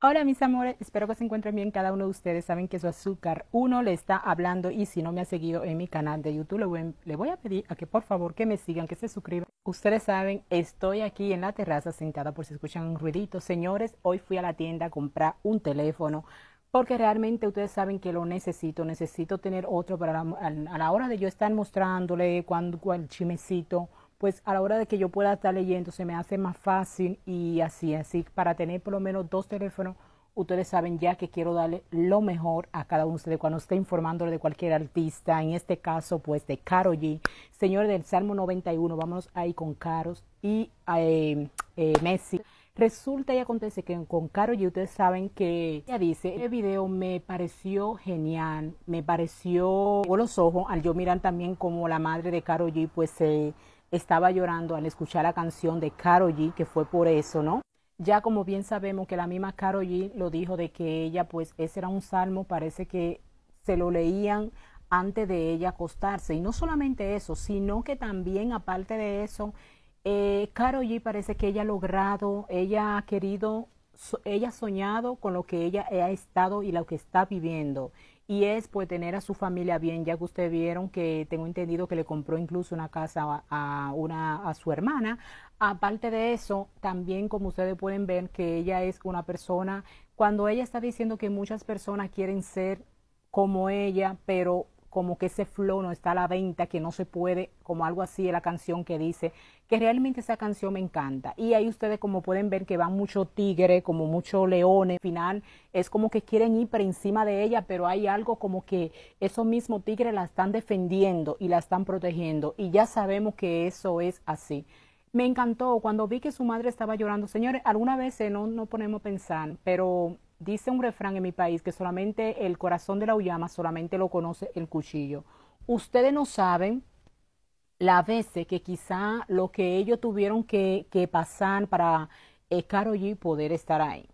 Hola mis amores, espero que se encuentren bien cada uno de ustedes. Saben que su azúcar uno le está hablando y si no me ha seguido en mi canal de YouTube, le voy, a pedir a que por favor que me sigan, que se suscriban. Ustedes saben, estoy aquí en la terraza sentada por si escuchan un ruidito. Señores, hoy fui a la tienda a comprar un teléfono porque realmente ustedes saben que lo necesito. Necesito tener otro para a, la hora de yo estar mostrándole cuando, el chimecito pues a la hora de que yo pueda estar leyendo se me hace más fácil y así, así, para tener por lo menos dos teléfonos, ustedes saben ya que quiero darle lo mejor a cada uno de ustedes cuando esté informándole de cualquier artista, en este caso pues de Caro G. Señores del Salmo 91, vámonos ahí con Caros y eh, eh, Messi. Resulta y acontece que con Caro G ustedes saben que ya dice, el este video me pareció genial, me pareció, con los ojos, al yo miran también como la madre de Caro G pues se estaba llorando al escuchar la canción de Karol G, que fue por eso, ¿no? Ya como bien sabemos que la misma Karol G lo dijo de que ella, pues ese era un salmo, parece que se lo leían antes de ella acostarse. Y no solamente eso, sino que también, aparte de eso, eh, G parece que ella ha logrado, ella ha querido ella ha soñado con lo que ella ha estado y lo que está viviendo. Y es pues tener a su familia bien, ya que ustedes vieron que tengo entendido que le compró incluso una casa a, una, a su hermana. Aparte de eso, también como ustedes pueden ver que ella es una persona, cuando ella está diciendo que muchas personas quieren ser como ella, pero como que ese flow no está a la venta, que no se puede, como algo así de la canción que dice, que realmente esa canción me encanta. Y ahí ustedes como pueden ver que van mucho tigre, como mucho leones, al final es como que quieren ir por encima de ella, pero hay algo como que esos mismos tigres la están defendiendo y la están protegiendo. Y ya sabemos que eso es así. Me encantó cuando vi que su madre estaba llorando. Señores, alguna vez, eh, no, no ponemos a pensar, pero Dice un refrán en mi país que solamente el corazón de la uyama solamente lo conoce el cuchillo. Ustedes no saben la veces que quizá lo que ellos tuvieron que, pasar para eh, G poder estar ahí.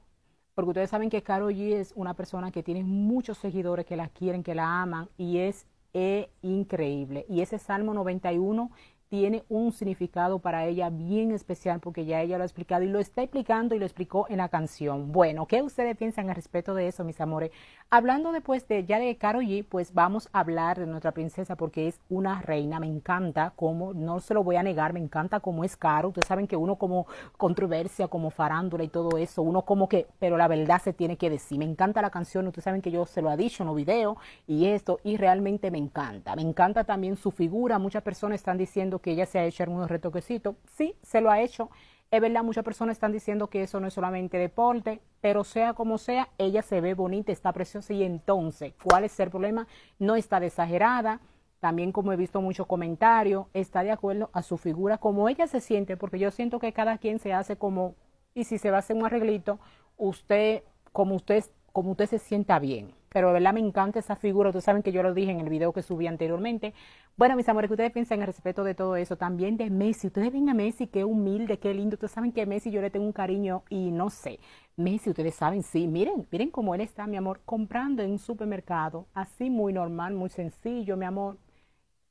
Porque ustedes saben que caro G es una persona que tiene muchos seguidores que la quieren, que la aman y es eh, increíble. Y ese Salmo 91 tiene un significado para ella bien especial porque ya ella lo ha explicado y lo está explicando y lo explicó en la canción. Bueno, ¿qué ustedes piensan al respecto de eso, mis amores? Hablando después de ya de Karol G, pues vamos a hablar de nuestra princesa porque es una reina, me encanta como, no se lo voy a negar, me encanta cómo es caro. Ustedes saben que uno como controversia, como farándula y todo eso, uno como que, pero la verdad se tiene que decir. Me encanta la canción, ustedes saben que yo se lo he dicho en los videos y esto, y realmente me encanta. Me encanta también su figura, muchas personas están diciendo que que ella se ha hecho algunos retoquecitos. Sí, se lo ha hecho. Es verdad, muchas personas están diciendo que eso no es solamente deporte, pero sea como sea, ella se ve bonita, está preciosa y entonces, ¿cuál es el problema? No está exagerada, también como he visto muchos comentarios, está de acuerdo a su figura, como ella se siente, porque yo siento que cada quien se hace como, y si se va a hacer un arreglito, usted, como usted como usted se sienta bien. Pero de verdad me encanta esa figura. Ustedes saben que yo lo dije en el video que subí anteriormente. Bueno, mis amores, que ustedes piensan al respecto de todo eso. También de Messi. Ustedes ven a Messi, qué humilde, qué lindo. Ustedes saben que Messi yo le tengo un cariño y no sé. Messi, ustedes saben, sí, miren, miren cómo él está, mi amor, comprando en un supermercado. Así muy normal, muy sencillo, mi amor.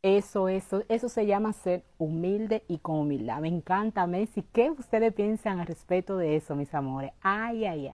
Eso, eso, eso se llama ser humilde y con humildad. Me encanta, Messi. ¿Qué ustedes piensan al respecto de eso, mis amores? Ay, ay, ay.